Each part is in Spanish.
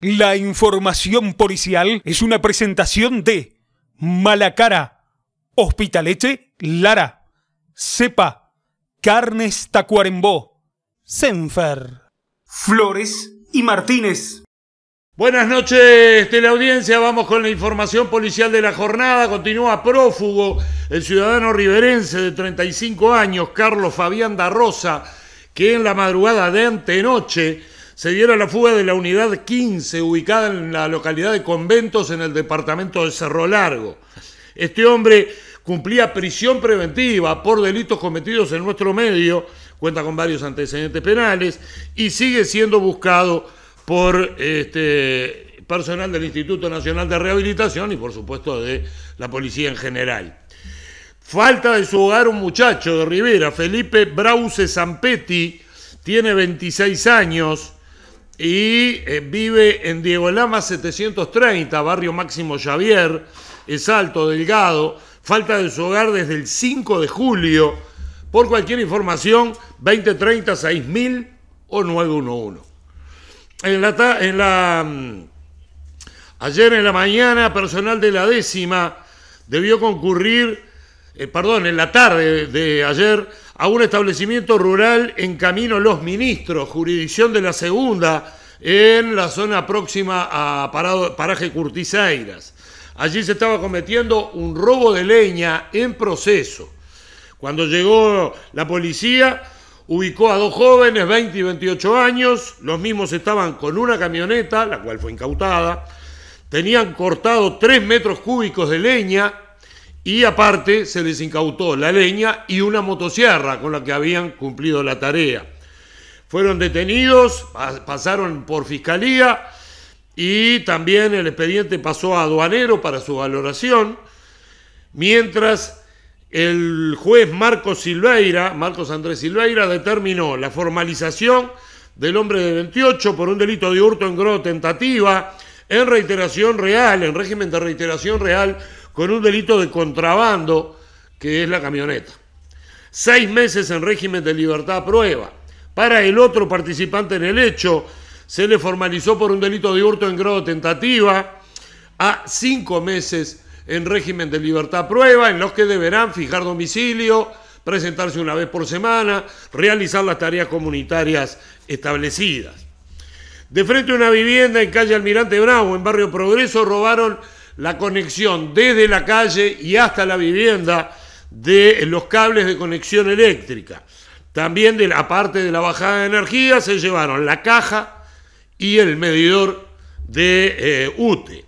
La información policial es una presentación de Malacara, Hospitalete Lara, Cepa, Carnes Tacuarembó, Senfer, Flores y Martínez. Buenas noches, la audiencia. Vamos con la información policial de la jornada. Continúa prófugo el ciudadano riverense de 35 años, Carlos Fabián da Rosa, que en la madrugada de antenoche se diera la fuga de la unidad 15, ubicada en la localidad de Conventos, en el departamento de Cerro Largo. Este hombre cumplía prisión preventiva por delitos cometidos en nuestro medio, cuenta con varios antecedentes penales y sigue siendo buscado por este, personal del Instituto Nacional de Rehabilitación y por supuesto de la policía en general. Falta de su hogar un muchacho de Rivera, Felipe Brause Zampetti, tiene 26 años, y eh, vive en Diego Lama 730, barrio Máximo Javier, es alto, delgado, falta de su hogar desde el 5 de julio. Por cualquier información, 2030 6000 o 911. En la, en la, mm, ayer en la mañana, personal de la décima debió concurrir eh, perdón, en la tarde de ayer, a un establecimiento rural en camino Los Ministros, jurisdicción de la segunda, en la zona próxima a Paraje Curtizairas. Allí se estaba cometiendo un robo de leña en proceso. Cuando llegó la policía, ubicó a dos jóvenes, 20 y 28 años, los mismos estaban con una camioneta, la cual fue incautada, tenían cortado 3 metros cúbicos de leña y aparte se desincautó la leña y una motosierra con la que habían cumplido la tarea. Fueron detenidos, pasaron por fiscalía y también el expediente pasó a aduanero para su valoración, mientras el juez Marcos Silveira, Marcos Andrés Silveira, determinó la formalización del hombre de 28 por un delito de hurto en grado tentativa en reiteración real, en régimen de reiteración real con un delito de contrabando que es la camioneta. Seis meses en régimen de libertad a prueba. Para el otro participante en el hecho, se le formalizó por un delito de hurto en grado tentativa a cinco meses en régimen de libertad a prueba, en los que deberán fijar domicilio, presentarse una vez por semana, realizar las tareas comunitarias establecidas. De frente a una vivienda en calle Almirante Bravo, en Barrio Progreso, robaron la conexión desde la calle y hasta la vivienda de los cables de conexión eléctrica. También, de aparte de la bajada de energía, se llevaron la caja y el medidor de eh, UTE.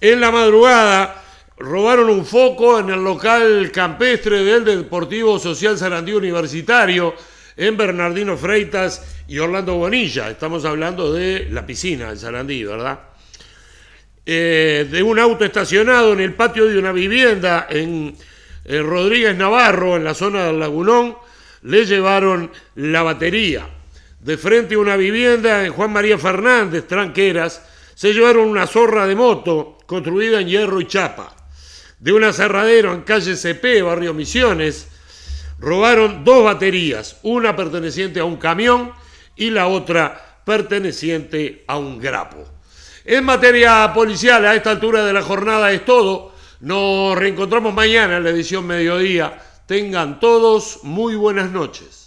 En la madrugada robaron un foco en el local campestre del Deportivo Social Sarandí Universitario en Bernardino Freitas y Orlando Bonilla. Estamos hablando de la piscina de Sarandí, ¿verdad? Eh, de un auto estacionado en el patio de una vivienda en eh, Rodríguez Navarro, en la zona del Lagunón, le llevaron la batería. De frente a una vivienda en Juan María Fernández, Tranqueras, se llevaron una zorra de moto construida en hierro y chapa. De un aserradero en calle CP, barrio Misiones, robaron dos baterías, una perteneciente a un camión y la otra perteneciente a un grapo. En materia policial, a esta altura de la jornada es todo. Nos reencontramos mañana en la edición Mediodía. Tengan todos muy buenas noches.